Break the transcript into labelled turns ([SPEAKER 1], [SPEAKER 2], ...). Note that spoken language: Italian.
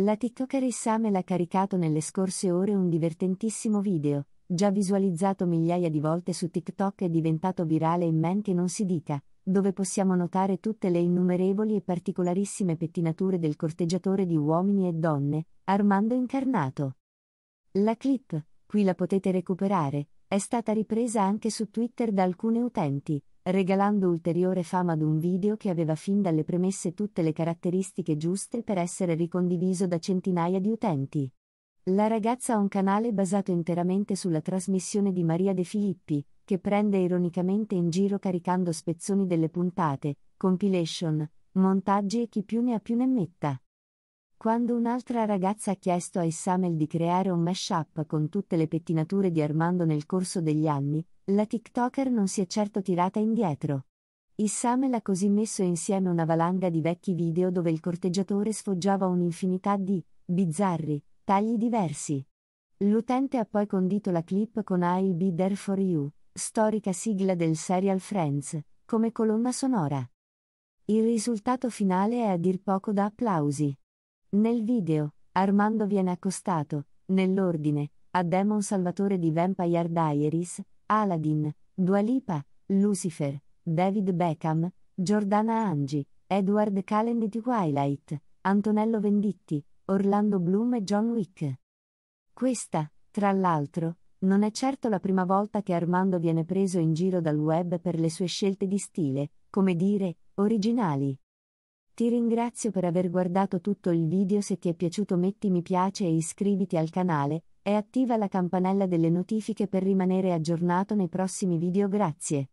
[SPEAKER 1] La TikToker Issamel ha caricato nelle scorse ore un divertentissimo video, già visualizzato migliaia di volte su TikTok e diventato virale in men che non si dica, dove possiamo notare tutte le innumerevoli e particolarissime pettinature del corteggiatore di uomini e donne, Armando Incarnato. La clip, qui la potete recuperare, è stata ripresa anche su Twitter da alcune utenti, regalando ulteriore fama ad un video che aveva fin dalle premesse tutte le caratteristiche giuste per essere ricondiviso da centinaia di utenti. La ragazza ha un canale basato interamente sulla trasmissione di Maria De Filippi, che prende ironicamente in giro caricando spezzoni delle puntate, compilation, montaggi e chi più ne ha più ne metta. Quando un'altra ragazza ha chiesto a Isamel di creare un mashup con tutte le pettinature di Armando nel corso degli anni, la TikToker non si è certo tirata indietro. Issam l'ha così messo insieme una valanga di vecchi video dove il corteggiatore sfoggiava un'infinità di bizzarri tagli diversi. L'utente ha poi condito la clip con I'll Be There For You, storica sigla del serial Friends, come colonna sonora. Il risultato finale è a dir poco da applausi. Nel video, Armando viene accostato, nell'ordine, a Demon Salvatore di Vampire Diaries, Aladdin, Dua Lipa, Lucifer, David Beckham, Giordana Angi, Edward Cullen di Twilight, Antonello Venditti, Orlando Bloom e John Wick. Questa, tra l'altro, non è certo la prima volta che Armando viene preso in giro dal web per le sue scelte di stile, come dire, originali. Ti ringrazio per aver guardato tutto il video se ti è piaciuto metti mi piace e iscriviti al canale, e attiva la campanella delle notifiche per rimanere aggiornato nei prossimi video grazie.